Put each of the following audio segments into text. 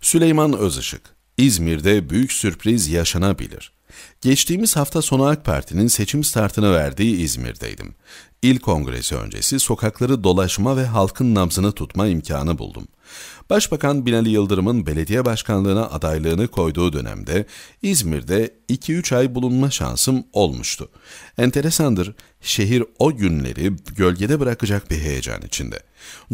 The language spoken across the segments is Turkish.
Süleyman Özışık İzmir'de büyük sürpriz yaşanabilir. Geçtiğimiz hafta sonu AK Parti'nin seçim startını verdiği İzmir'deydim. İl kongresi öncesi sokakları dolaşma ve halkın namzını tutma imkanı buldum. Başbakan Binali Yıldırım'ın belediye başkanlığına adaylığını koyduğu dönemde İzmir'de 2-3 ay bulunma şansım olmuştu. Enteresandır, şehir o günleri gölgede bırakacak bir heyecan içinde.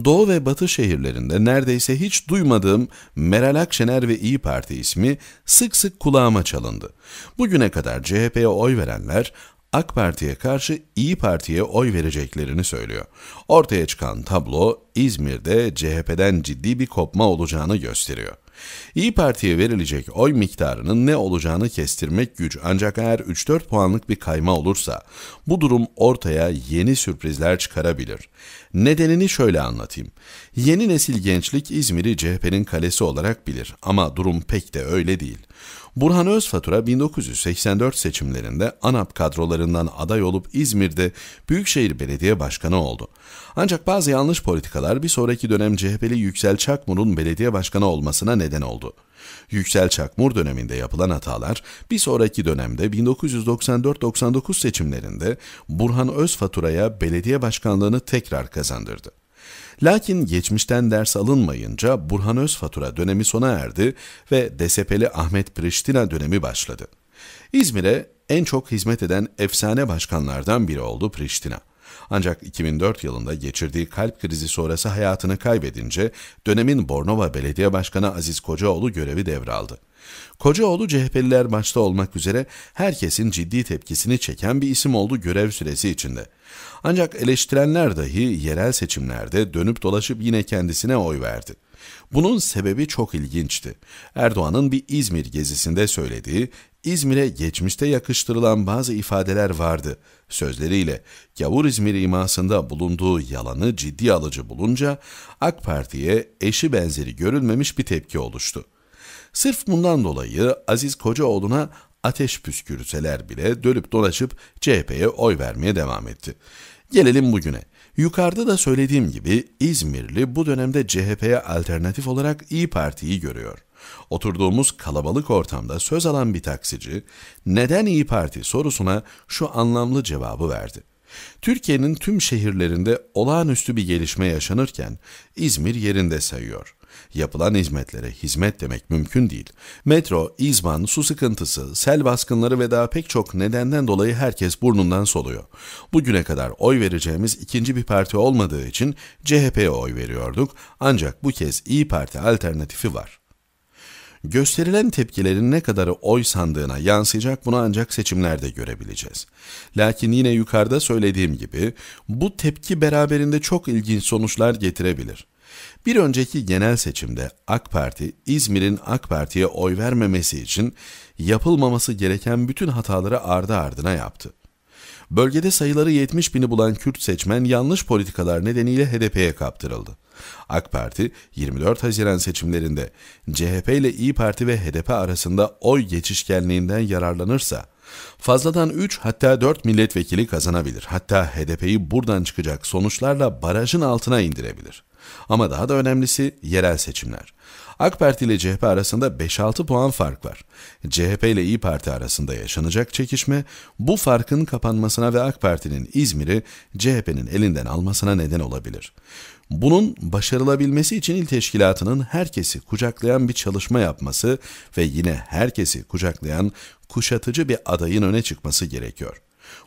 Doğu ve Batı şehirlerinde neredeyse hiç duymadığım Meral Akşener ve İyi Parti ismi sık sık kulağıma çalındı. Bu Bugüne kadar CHP'ye oy verenler AK Parti'ye karşı İyi Parti'ye oy vereceklerini söylüyor. Ortaya çıkan tablo İzmir'de CHP'den ciddi bir kopma olacağını gösteriyor. İyi Parti'ye verilecek oy miktarının ne olacağını kestirmek güç ancak eğer 3-4 puanlık bir kayma olursa bu durum ortaya yeni sürprizler çıkarabilir. Nedenini şöyle anlatayım. Yeni nesil gençlik İzmir'i CHP'nin kalesi olarak bilir ama durum pek de öyle değil. Burhan Özfatura 1984 seçimlerinde ANAP kadrolarından aday olup İzmir'de Büyükşehir Belediye Başkanı oldu. Ancak bazı yanlış politikalar bir sonraki dönem CHP'li Yüksel Çakmur'un belediye başkanı olmasına neden oldu. Yüksel Çakmur döneminde yapılan hatalar bir sonraki dönemde 1994-99 seçimlerinde Burhan Özfatura'ya belediye başkanlığını tekrar kazandırdı. Lakin geçmişten ders alınmayınca Burhan Özfatura dönemi sona erdi ve DSP'li Ahmet Priştina dönemi başladı. İzmir'e en çok hizmet eden efsane başkanlardan biri oldu Priştina. Ancak 2004 yılında geçirdiği kalp krizi sonrası hayatını kaybedince dönemin Bornova Belediye Başkanı Aziz Kocaoğlu görevi devraldı. Kocaoğlu CHP'liler başta olmak üzere herkesin ciddi tepkisini çeken bir isim oldu görev süresi içinde. Ancak eleştirenler dahi yerel seçimlerde dönüp dolaşıp yine kendisine oy verdi. Bunun sebebi çok ilginçti. Erdoğan'ın bir İzmir gezisinde söylediği İzmir'e geçmişte yakıştırılan bazı ifadeler vardı. Sözleriyle Gavur İzmir imasında bulunduğu yalanı ciddi alıcı bulunca AK Parti'ye eşi benzeri görülmemiş bir tepki oluştu. Sırf bundan dolayı Aziz Kocaoğlu'na ateş püskürseler bile dönüp dolaşıp CHP'ye oy vermeye devam etti. Gelelim bugüne. Yukarıda da söylediğim gibi İzmirli bu dönemde CHP'ye alternatif olarak İyi Parti'yi görüyor. Oturduğumuz kalabalık ortamda söz alan bir taksici, neden İyi Parti sorusuna şu anlamlı cevabı verdi. Türkiye'nin tüm şehirlerinde olağanüstü bir gelişme yaşanırken İzmir yerinde sayıyor. Yapılan hizmetlere hizmet demek mümkün değil. Metro, izban, su sıkıntısı, sel baskınları ve daha pek çok nedenden dolayı herkes burnundan soluyor. Bugüne kadar oy vereceğimiz ikinci bir parti olmadığı için CHP'ye oy veriyorduk ancak bu kez İyi Parti alternatifi var. Gösterilen tepkilerin ne kadarı oy sandığına yansıyacak bunu ancak seçimlerde görebileceğiz. Lakin yine yukarıda söylediğim gibi bu tepki beraberinde çok ilginç sonuçlar getirebilir. Bir önceki genel seçimde AK Parti, İzmir'in AK Parti'ye oy vermemesi için yapılmaması gereken bütün hataları ardı ardına yaptı. Bölgede sayıları 70 bini bulan Kürt seçmen yanlış politikalar nedeniyle HDP'ye kaptırıldı. AK Parti 24 Haziran seçimlerinde CHP ile İyi Parti ve HDP arasında oy geçişkenliğinden yararlanırsa fazladan 3 hatta 4 milletvekili kazanabilir. Hatta HDP'yi buradan çıkacak sonuçlarla barajın altına indirebilir. Ama daha da önemlisi yerel seçimler. AK Parti ile CHP arasında 5-6 puan fark var. CHP ile İyi Parti arasında yaşanacak çekişme bu farkın kapanmasına ve AK Parti'nin İzmir'i CHP'nin elinden almasına neden olabilir. Bunun başarılabilmesi için il teşkilatının herkesi kucaklayan bir çalışma yapması ve yine herkesi kucaklayan kuşatıcı bir adayın öne çıkması gerekiyor.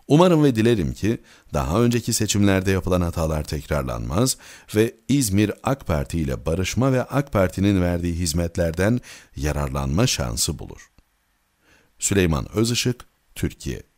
Umarım ve dilerim ki daha önceki seçimlerde yapılan hatalar tekrarlanmaz ve İzmir AK Parti ile barışma ve AK Parti'nin verdiği hizmetlerden yararlanma şansı bulur. Süleyman Özışık, Türkiye